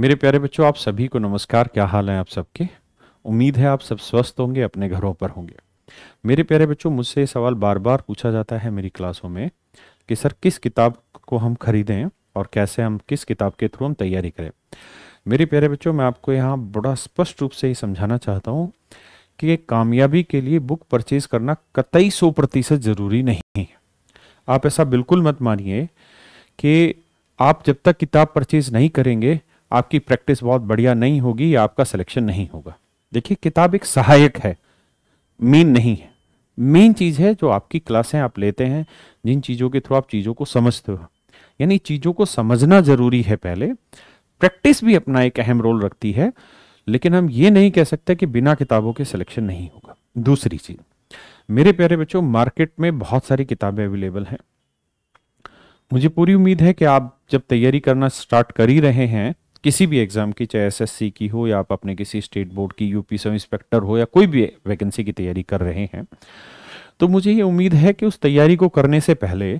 मेरे प्यारे बच्चों आप सभी को नमस्कार क्या हाल है आप सबके उम्मीद है आप सब स्वस्थ होंगे अपने घरों पर होंगे मेरे प्यारे बच्चों मुझसे ये सवाल बार बार पूछा जाता है मेरी क्लासों में कि सर किस किताब को हम खरीदें और कैसे हम किस किताब के थ्रू हम तैयारी करें मेरे प्यारे बच्चों मैं आपको यहाँ बड़ा स्पष्ट रूप से ये समझाना चाहता हूँ कि कामयाबी के लिए बुक परचेज करना कतई सौ प्रतिशत ज़रूरी नहीं है आप ऐसा बिल्कुल मत मानिए कि आप जब तक किताब परचेज नहीं करेंगे आपकी प्रैक्टिस बहुत बढ़िया नहीं होगी या आपका सिलेक्शन नहीं होगा देखिए किताब एक सहायक है मेन नहीं है मेन चीज़ है जो आपकी क्लासें आप लेते हैं जिन चीज़ों के थ्रू आप चीज़ों को समझते हो यानी चीज़ों को समझना ज़रूरी है पहले प्रैक्टिस भी अपना एक अहम रोल रखती है लेकिन हम ये नहीं कह सकते कि बिना किताबों के सिलेक्शन नहीं होगा दूसरी चीज़ मेरे प्यारे बच्चों मार्केट में बहुत सारी किताबें अवेलेबल हैं मुझे पूरी उम्मीद है कि आप जब तैयारी करना स्टार्ट कर ही रहे हैं किसी भी एग्ज़ाम की चाहे एसएससी की हो या आप अपने किसी स्टेट बोर्ड की यूपी सब इंस्पेक्टर हो या कोई भी वैकेंसी की तैयारी कर रहे हैं तो मुझे ये उम्मीद है कि उस तैयारी को करने से पहले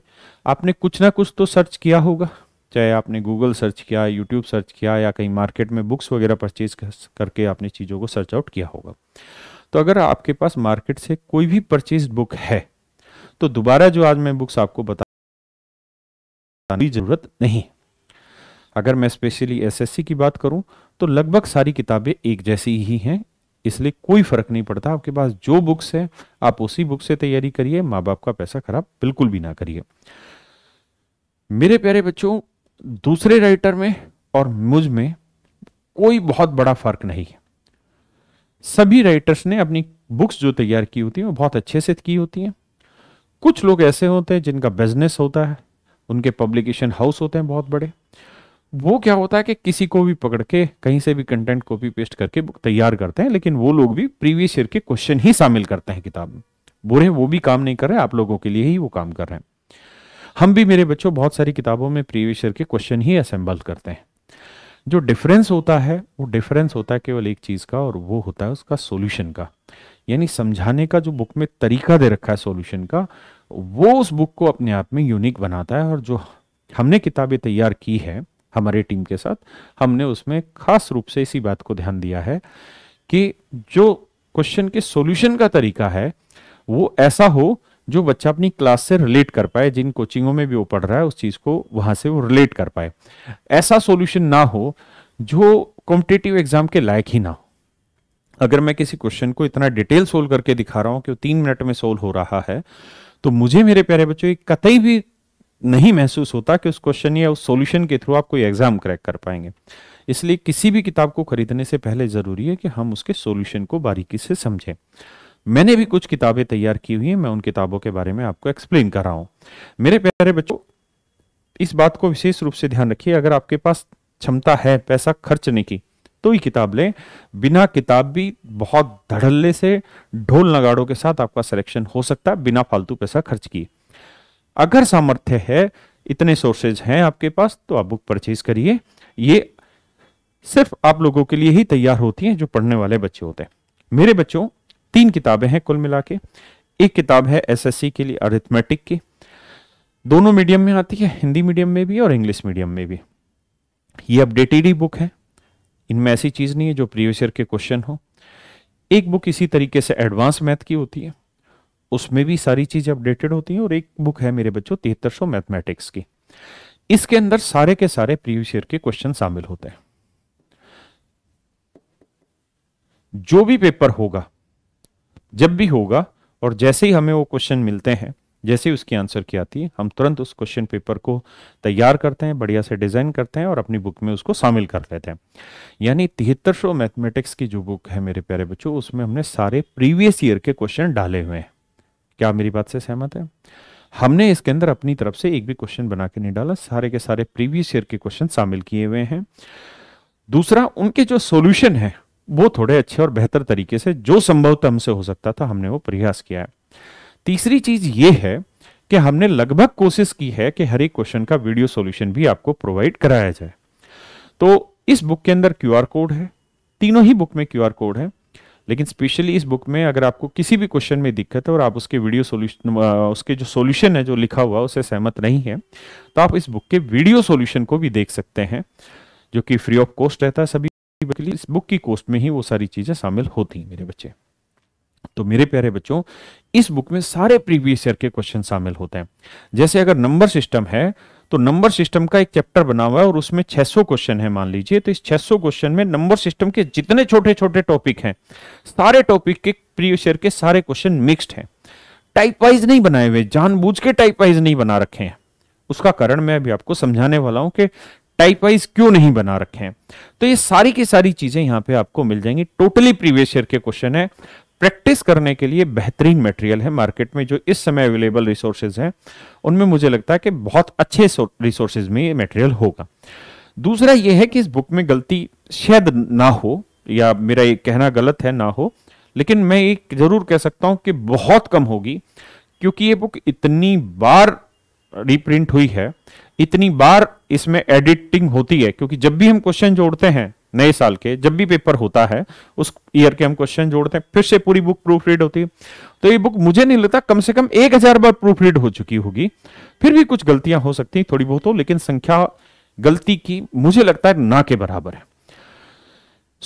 आपने कुछ ना कुछ तो सर्च किया होगा चाहे आपने गूगल सर्च किया यूट्यूब सर्च किया या कहीं मार्केट में बुक्स वगैरह परचेज करके आपने चीज़ों को सर्च आउट किया होगा तो अगर आपके पास मार्केट से कोई भी परचेज बुक है तो दोबारा जो आज मैं बुक्स आपको बता की जरूरत नहीं अगर मैं स्पेशली एसएससी की बात करूं तो लगभग सारी किताबें एक जैसी ही हैं इसलिए कोई फर्क नहीं पड़ता आपके पास जो बुक्स है आप उसी बुक से तैयारी करिए माँ बाप का पैसा खराब बिल्कुल भी ना करिए मेरे प्यारे बच्चों दूसरे राइटर में और मुझ में कोई बहुत बड़ा फर्क नहीं है सभी राइटर्स ने अपनी बुक्स जो तैयार की होती हैं वो बहुत अच्छे से की होती हैं कुछ लोग ऐसे होते हैं जिनका बिजनेस होता है उनके पब्लिकेशन हाउस होते हैं बहुत बड़े वो क्या होता है कि किसी को भी पकड़ के कहीं से भी कंटेंट कॉपी पेस्ट करके तैयार करते हैं लेकिन वो लोग भी प्रीवियस ईयर के क्वेश्चन ही शामिल करते हैं किताब में बुरे वो भी काम नहीं कर रहे आप लोगों के लिए ही वो काम कर रहे हैं हम भी मेरे बच्चों बहुत सारी किताबों में प्रीवियस ईयर के क्वेश्चन ही असेंबल करते हैं जो डिफरेंस होता है वो डिफरेंस होता है केवल एक चीज़ का और वो होता है उसका सोल्यूशन का यानी समझाने का जो बुक में तरीका दे रखा है सोल्यूशन का वो उस बुक को अपने आप में यूनिक बनाता है और जो हमने किताबें तैयार की है हमारी टीम के साथ हमने उसमें खास रूप से इसी बात को ध्यान दिया है कि जो क्वेश्चन के सॉल्यूशन का तरीका है वो ऐसा हो जो बच्चा अपनी क्लास से रिलेट कर पाए जिन कोचिंगों में भी वो पढ़ रहा है उस चीज़ को वहां से वो रिलेट कर पाए ऐसा सॉल्यूशन ना हो जो कॉम्पिटेटिव एग्जाम के लायक ही ना हो अगर मैं किसी क्वेश्चन को इतना डिटेल सोल्व करके दिखा रहा हूं कि वो तीन मिनट में सोल्व हो रहा है तो मुझे मेरे प्यारे बच्चों कतई भी नहीं महसूस होता कि उस क्वेश्चन या उस सॉल्यूशन के थ्रू आप कोई एग्जाम क्रैक कर पाएंगे इसलिए किसी भी किताब को खरीदने से पहले ज़रूरी है कि हम उसके सॉल्यूशन को बारीकी से समझें मैंने भी कुछ किताबें तैयार की हुई हैं मैं उन किताबों के बारे में आपको एक्सप्लेन कर रहा हूं मेरे प्यारे बच्चों इस बात को विशेष रूप से ध्यान रखिए अगर आपके पास क्षमता है पैसा खर्चने की तो ही किताब लें बिना किताब भी बहुत धड़ल्ले से ढोल नगाड़ों के साथ आपका सिलेक्शन हो सकता है बिना फालतू पैसा खर्च किए अगर सामर्थ्य है इतने सोर्सेज हैं आपके पास तो आप बुक परचेज करिए ये सिर्फ आप लोगों के लिए ही तैयार होती हैं जो पढ़ने वाले बच्चे होते हैं मेरे बच्चों तीन किताबें हैं कुल मिला के एक किताब है एसएससी के लिए अरिथमेटिक की दोनों मीडियम में आती है हिंदी मीडियम में भी और इंग्लिश मीडियम में भी ये अपडेटेड ही बुक है इनमें ऐसी चीज़ नहीं है जो प्रीवियस ईयर के क्वेश्चन हो एक बुक इसी तरीके से एडवांस मैथ की होती है उसमें भी सारी चीज़ें अपडेटेड होती हैं और एक बुक है मेरे बच्चों तिहत्तर सौ मैथमेटिक्स की इसके अंदर सारे के सारे प्रीवियस ईयर के क्वेश्चन शामिल होते हैं जो भी पेपर होगा जब भी होगा और जैसे ही हमें वो क्वेश्चन मिलते हैं जैसे ही उसकी आंसर की आती है हम तुरंत उस क्वेश्चन पेपर को तैयार करते हैं बढ़िया से डिज़ाइन करते हैं और अपनी बुक में उसको शामिल कर लेते हैं यानी तिहत्तर सौ मैथमेटिक्स की जो बुक है मेरे प्यारे बच्चों उसमें हमने सारे प्रीवियस ईयर के क्वेश्चन डाले हुए हैं क्या मेरी बात से सहमत है हमने इसके अंदर अपनी तरफ से एक भी क्वेश्चन बना के नहीं डाला सारे के सारे प्रीवियस ईयर के क्वेश्चन शामिल किए हुए हैं दूसरा उनके जो सॉल्यूशन है वो थोड़े अच्छे और बेहतर तरीके से जो संभवतः हमसे हो सकता था हमने वो प्रयास किया है तीसरी चीज ये है कि हमने लगभग कोशिश की है कि हर एक क्वेश्चन का वीडियो सॉल्यूशन भी आपको प्रोवाइड कराया जाए तो इस बुक के अंदर क्यूआर कोड है तीनों ही बुक में क्यूआर कोड है लेकिन स्पेशली इस बुक में अगर आपको किसी भी क्वेश्चन में दिक्कत है और आप उसके वीडियो सॉल्यूशन उसके जो सॉल्यूशन है जो लिखा हुआ उसे सहमत नहीं है तो आप इस बुक के वीडियो सोल्यूशन को भी देख सकते हैं जो कि फ्री ऑफ कॉस्ट रहता है सभी के लिए इस बुक की कॉस्ट में ही वो सारी चीज़ें शामिल होती हैं मेरे बच्चे तो मेरे प्यारे बच्चों इस बुक में सारे प्रीवियस ईयर के क्वेश्चन शामिल होते हैं जैसे अगर नंबर सिस्टम है तो नंबर सिस्टम का एक चैप्टर बना हुआ है और उसमें 600 क्वेश्चन है मान लीजिए तो इस 600 क्वेश्चन में नंबर सिस्टम के जितने छोटे छोटे टॉपिक हैं सारे टॉपिक के प्रीवियस ईयर के सारे क्वेश्चन मिक्स्ड हैं टाइप वाइज नहीं बनाए हुए जानबूझ के टाइप वाइज नहीं बना रखे हैं उसका कारण मैं अभी आपको समझाने वाला हूं कि टाइप वाइज क्यों नहीं बना रखे हैं तो ये सारी की सारी चीजें यहाँ पे आपको मिल जाएंगी टोटली प्रीवियस ईयर के क्वेश्चन है प्रैक्टिस करने के लिए बेहतरीन मटेरियल है मार्केट में जो इस समय अवेलेबल रिसोर्सेज हैं उनमें मुझे लगता है कि बहुत अच्छे रिसोर्सेज में ये मटेरियल होगा दूसरा ये है कि इस बुक में गलती शायद ना हो या मेरा ये कहना गलत है ना हो लेकिन मैं ये जरूर कह सकता हूँ कि बहुत कम होगी क्योंकि ये बुक इतनी बार रिप्रिंट हुई है इतनी बार इसमें एडिटिंग होती है क्योंकि जब भी हम क्वेश्चन जोड़ते हैं नए साल के जब भी पेपर होता है उस ईयर के हम क्वेश्चन जोड़ते हैं फिर से पूरी बुक प्रूफ रीड होती है तो ये बुक मुझे नहीं लगता कम से कम एक हजार बार प्रूफ रीड हो चुकी होगी फिर भी कुछ गलतियां हो सकती हैं थोड़ी बहुत हो लेकिन संख्या गलती की मुझे लगता है ना के बराबर है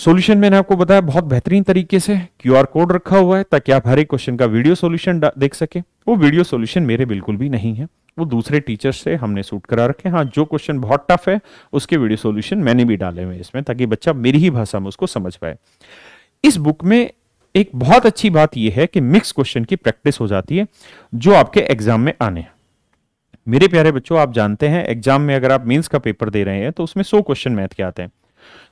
सॉल्यूशन मैंने आपको बताया बहुत बेहतरीन तरीके से क्यूआर कोड रखा हुआ है ताकि आप हर एक क्वेश्चन का वीडियो सॉल्यूशन देख सके वो वीडियो सॉल्यूशन मेरे बिल्कुल भी नहीं है वो दूसरे टीचर से हमने सूट करा रखे हाँ जो क्वेश्चन बहुत टफ है उसके वीडियो सॉल्यूशन मैंने भी डाले हुए इसमें ताकि बच्चा मेरी ही भाषा में उसको समझ पाए इस बुक में एक बहुत अच्छी बात यह है कि मिक्स क्वेश्चन की प्रैक्टिस हो जाती है जो आपके एग्जाम में आने हैं मेरे प्यारे बच्चों आप जानते हैं एग्जाम में अगर आप मीन्स का पेपर दे रहे हैं तो उसमें सौ क्वेश्चन मैथ के आते हैं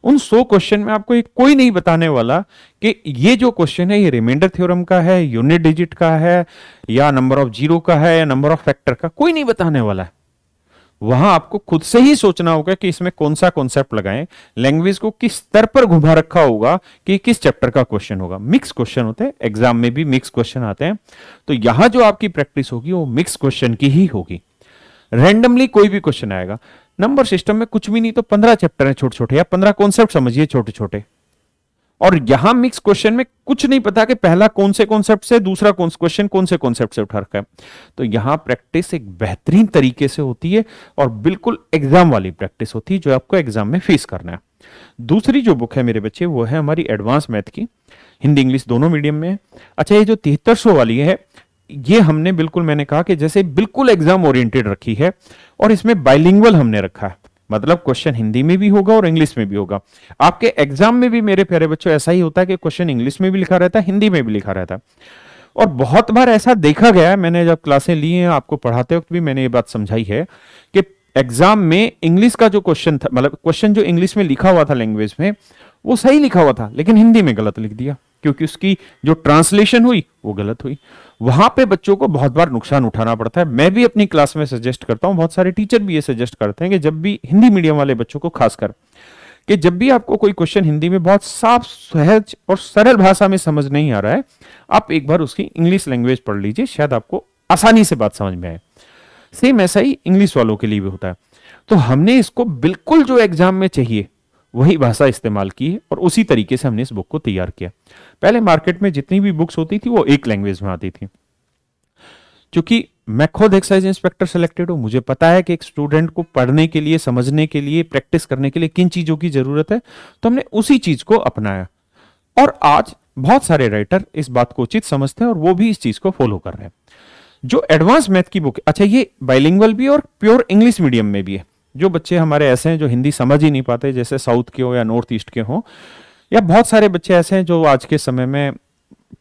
उन सौ क्वेश्चन में आपको एक कोई नहीं बताने वाला कि ये जो क्वेश्चन है ये रिमाइंडर थ्योरम का है यूनिट डिजिट का है या नंबर ऑफ जीरो का है या नंबर ऑफ फैक्टर का कोई नहीं बताने वाला वहां आपको खुद से ही सोचना होगा कि इसमें कौन सा कॉन्सेप्ट लगाएं लैंग्वेज को किस स्तर पर घुमा रखा होगा कि किस चैप्टर का क्वेश्चन होगा मिक्स क्वेश्चन होते हैं एग्जाम में भी मिक्स क्वेश्चन आते हैं तो यहां जो आपकी प्रैक्टिस होगी वो मिक्स क्वेश्चन की ही होगी रैंडमली कोई भी क्वेश्चन आएगा नंबर सिस्टम में कुछ भी नहीं तो पंद्रह चैप्टर है छोटे छोटे या पंद्रह कॉन्सेप्ट समझिए छोटे छोटे और यहां मिक्स क्वेश्चन में कुछ नहीं पता कि पहला कौन से कॉन्सेप्ट से दूसरा कौन से क्वेश्चन कौन से कॉन्सेप्ट से उठा रखा है तो यहां प्रैक्टिस एक बेहतरीन तरीके से होती है और बिल्कुल एग्जाम वाली प्रैक्टिस होती है जो आपको एग्जाम में फेस करना है दूसरी जो बुक है मेरे बच्चे वो है हमारी एडवांस मैथ की हिंदी इंग्लिश दोनों मीडियम में अच्छा ये जो तिहत्तर वाली है ये हमने बिल्कुल मैंने कहा कि जैसे बिल्कुल एग्जाम ओरिएंटेड रखी है और इसमें बाइलिंगुअल हमने रखा है मतलब क्वेश्चन हिंदी में भी होगा और इंग्लिश में भी होगा आपके एग्जाम में भी मेरे प्यारे बच्चों ऐसा ही होता है कि क्वेश्चन इंग्लिश में भी लिखा रहता है हिंदी में भी लिखा रहता है और बहुत बार ऐसा देखा गया है मैंने जब क्लासें ली हैं आपको पढ़ाते वक्त भी मैंने ये बात समझाई है कि एग्जाम में इंग्लिश का जो क्वेश्चन था मतलब क्वेश्चन जो इंग्लिश में लिखा हुआ था लैंग्वेज में वो सही लिखा हुआ था लेकिन हिंदी में गलत लिख दिया क्योंकि उसकी जो ट्रांसलेशन हुई वो गलत हुई वहां पे बच्चों को बहुत बार नुकसान उठाना पड़ता है मैं भी अपनी क्लास में सजेस्ट करता हूं बहुत सारे टीचर भी ये सजेस्ट करते हैं कि जब भी हिंदी मीडियम वाले बच्चों को खासकर कि जब भी आपको कोई क्वेश्चन हिंदी में बहुत साफ सहज और सरल भाषा में समझ नहीं आ रहा है आप एक बार उसकी इंग्लिश लैंग्वेज पढ़ लीजिए शायद आपको आसानी से बात समझ में आए सेम ऐसा ही इंग्लिश वालों के लिए भी होता है तो हमने इसको बिल्कुल जो एग्जाम में चाहिए वही भाषा इस्तेमाल की है और उसी तरीके से हमने इस बुक को तैयार किया पहले मार्केट में जितनी भी बुक्स होती थी वो एक लैंग्वेज में आती थी क्योंकि मैं खुद एक्साइज इंस्पेक्टर सेलेक्टेड हूं मुझे पता है कि एक स्टूडेंट को पढ़ने के लिए समझने के लिए प्रैक्टिस करने के लिए किन चीज़ों की ज़रूरत है तो हमने उसी चीज़ को अपनाया और आज बहुत सारे राइटर इस बात को उचित समझते हैं और वो भी इस चीज़ को फॉलो कर रहे हैं जो एडवांस मैथ की बुक अच्छा ये बाइलिंगल भी है और प्योर इंग्लिश मीडियम में भी है जो बच्चे हमारे ऐसे हैं जो हिंदी समझ ही नहीं पाते जैसे साउथ के हो या नॉर्थ ईस्ट के हों या बहुत सारे बच्चे ऐसे हैं जो आज के समय में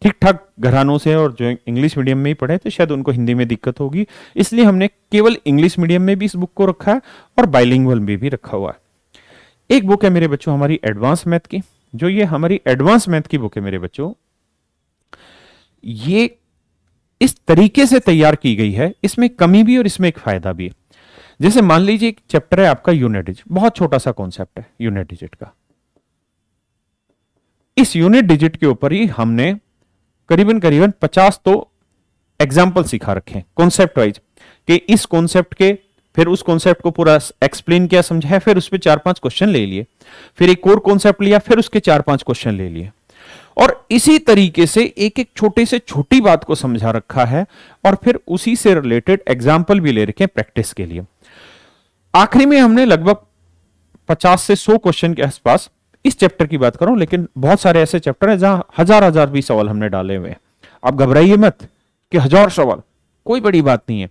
ठीक ठाक घरानों से और जो इंग्लिश मीडियम में ही पढ़े तो शायद उनको हिंदी में दिक्कत होगी इसलिए हमने केवल इंग्लिश मीडियम में भी इस बुक को रखा है और बाइलिंगल में भी रखा हुआ है एक बुक है मेरे बच्चों हमारी एडवांस मैथ की जो ये हमारी एडवांस मैथ की बुक है मेरे बच्चों ये इस तरीके से तैयार की गई है इसमें कमी भी और इसमें एक फायदा भी है जैसे मान लीजिए एक चैप्टर है आपका यूनिट डिजिट बहुत छोटा सा कॉन्सेप्ट है यूनिट डिजिट का इस यूनिट डिजिट के ऊपर ही हमने करीबन करीबन पचास तो एग्जाम्पल सिखा रखे कॉन्सेप्ट वाइज कि इस कॉन्सेप्ट के फिर उस कॉन्सेप्ट को पूरा एक्सप्लेन किया समझाया फिर उस पर चार पांच क्वेश्चन ले लिए फिर एक और कॉन्सेप्ट लिया फिर उसके चार पांच क्वेश्चन ले लिए और इसी तरीके से एक एक छोटे से छोटी बात को समझा रखा है और फिर उसी से रिलेटेड एग्जाम्पल भी ले रखे प्रैक्टिस के लिए आखिरी में हमने लगभग 50 से 100 क्वेश्चन के आसपास इस चैप्टर की बात करूं लेकिन बहुत सारे ऐसे चैप्टर हैं जहां हजार हजार भी सवाल हमने डाले हुए हैं आप घबराइए मत कि हजार सवाल कोई बड़ी बात नहीं है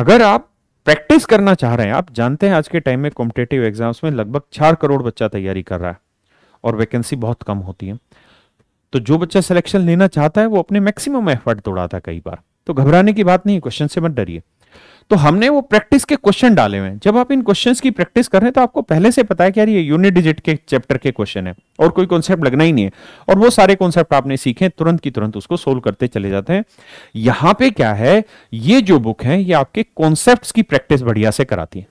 अगर आप प्रैक्टिस करना चाह रहे हैं आप जानते हैं आज के टाइम में कॉम्पिटेटिव एग्जाम्स में लगभग चार करोड़ बच्चा तैयारी कर रहा है और वैकेंसी बहुत कम होती है तो जो बच्चा सिलेक्शन लेना चाहता है वो अपने मैक्सिमम एफर्ट दौड़ाता है कई बार तो घबराने की बात नहीं क्वेश्चन से मत डरिए तो हमने वो प्रैक्टिस के क्वेश्चन डाले हुए हैं जब आप इन क्वेश्चन की प्रैक्टिस कर रहे हैं तो आपको पहले से पता है कि यार ये यूनिट डिजिट के चैप्टर के क्वेश्चन है और कोई कॉन्सेप्ट लगना ही नहीं है और वो सारे कॉन्सेप्ट आपने सीखे तुरंत की तुरंत उसको सोल्व करते चले जाते हैं यहां पर क्या है ये जो बुक है ये आपके कॉन्सेप्ट की प्रैक्टिस बढ़िया से कराती है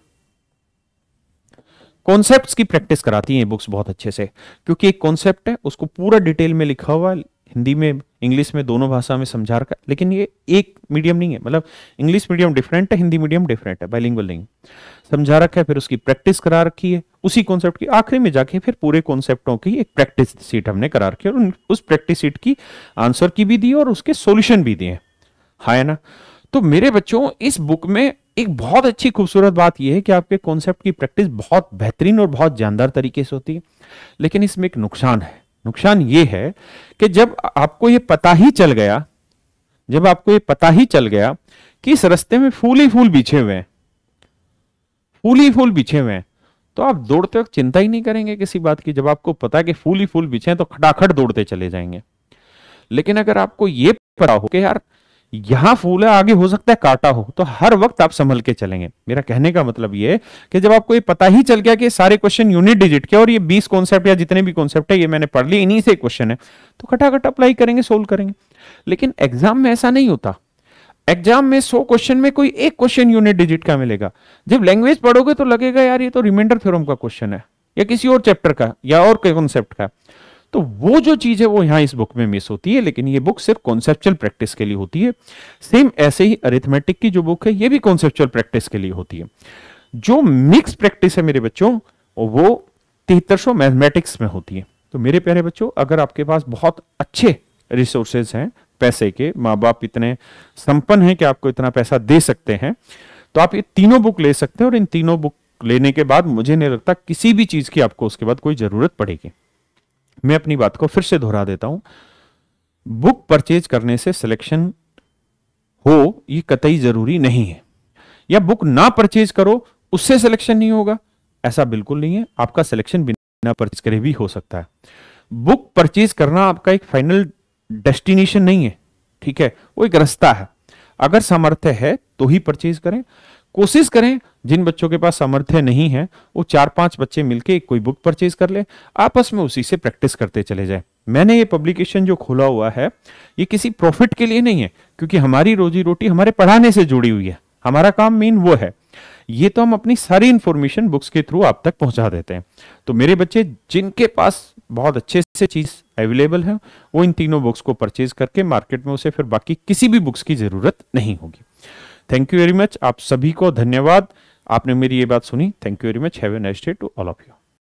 कॉन्सेप्ट्स की प्रैक्टिस कराती हैं बुक्स बहुत अच्छे से क्योंकि एक कॉन्सेप्ट है उसको पूरा डिटेल में लिखा हुआ हिंदी में इंग्लिश में दोनों भाषा में समझा रखा लेकिन ये एक मीडियम नहीं है मतलब इंग्लिश मीडियम डिफरेंट है हिंदी मीडियम डिफरेंट है बाइलिंगुअल नहीं समझा रखा है फिर उसकी प्रैक्टिस करा रखी है उसी कॉन्सेप्ट की आखिरी में जाके फिर पूरे कॉन्सेप्टों की एक प्रैक्टिस सीट हमने करा रखी है और उस प्रैक्टिस सीट की आंसर की भी दी और उसके सोल्यूशन भी दिए हाँ है ना तो मेरे बच्चों इस बुक में एक बहुत अच्छी खूबसूरत बात यह है कि आपके कॉन्सेप्ट की प्रैक्टिस बहुत बेहतरीन और बहुत जानदार तरीके से होती है लेकिन इसमें एक नुकसान है नुकसान ये है कि जब आपको ये पता ही चल गया जब आपको ये पता ही चल गया कि इस रस्ते में फूल ही फूल बिछे हुए हैं फूल ही फूल बिछे हुए हैं तो आप दौड़ते वक्त चिंता ही नहीं करेंगे किसी बात की जब आपको पता है कि फूल ही फूल बिछे हैं तो खटाखट दौड़ते चले जाएंगे लेकिन अगर आपको ये पता हो कि यार यहां फूल है आगे हो सकता है काटा हो तो हर वक्त आप संभल के चलेंगे मेरा कहने का मतलब ये कि जब आपको ये पता ही चल गया कि सारे क्वेश्चन यूनिट डिजिट के और ये बीस कॉन्सेप्ट या जितने भी कॉन्सेप्ट है ये मैंने पढ़ लिया इन्हीं से क्वेश्चन है तो खटाखट अप्लाई करेंगे सोल्व करेंगे लेकिन एग्जाम में ऐसा नहीं होता एग्जाम में सो क्वेश्चन में कोई एक क्वेश्चन यूनिट डिजिट का मिलेगा जब लैंग्वेज पढ़ोगे तो लगेगा यार ये तो रिमाइंडर थ्योरम का क्वेश्चन है या किसी और चैप्टर का या और कॉन्सेप्ट का तो वो जो चीज है वो यहां इस बुक में मिस होती है लेकिन ये बुक सिर्फ कॉन्सेप्चुअल प्रैक्टिस के लिए होती है सेम ऐसे ही अरिथमेटिक की जो बुक है ये भी कॉन्सेप्चुअल प्रैक्टिस के लिए होती है जो मिक्स प्रैक्टिस है मेरे बच्चों वो तिहत्तर मैथमेटिक्स में होती है तो मेरे प्यारे बच्चों अगर आपके पास बहुत अच्छे रिसोर्सेज हैं पैसे के माँ बाप इतने संपन्न हैं कि आपको इतना पैसा दे सकते हैं तो आप ये तीनों बुक ले सकते हैं और इन तीनों बुक लेने के बाद मुझे नहीं लगता किसी भी चीज़ की आपको उसके बाद कोई ज़रूरत पड़ेगी मैं अपनी बात को फिर से दोहरा देता हूं बुक परचेज करने से सिलेक्शन हो ये कतई जरूरी नहीं है या बुक ना परचेज करो उससे सिलेक्शन नहीं होगा ऐसा बिल्कुल नहीं है आपका सिलेक्शन बिना परचेज करे भी हो सकता है बुक परचेज करना आपका एक फाइनल डेस्टिनेशन नहीं है ठीक है वो एक रास्ता है अगर सामर्थ्य है तो ही परचेज करें कोशिश करें जिन बच्चों के पास सामर्थ्य नहीं है वो चार पांच बच्चे मिलके कोई बुक परचेज कर ले आपस में उसी से प्रैक्टिस करते चले जाए मैंने ये पब्लिकेशन जो खोला हुआ है ये किसी प्रॉफिट के लिए नहीं है क्योंकि हमारी रोजी रोटी हमारे पढ़ाने से जुड़ी हुई है हमारा काम मेन वो है ये तो हम अपनी सारी इंफॉर्मेशन बुक्स के थ्रू आप तक पहुंचा देते हैं तो मेरे बच्चे जिनके पास बहुत अच्छे से चीज अवेलेबल है वो इन तीनों बुक्स को परचेज करके मार्केट में उसे फिर बाकी किसी भी बुक्स की जरूरत नहीं होगी थैंक यू वेरी मच आप सभी को धन्यवाद आपने मेरी ये बात सुनी thank you very much have a nice day to all of you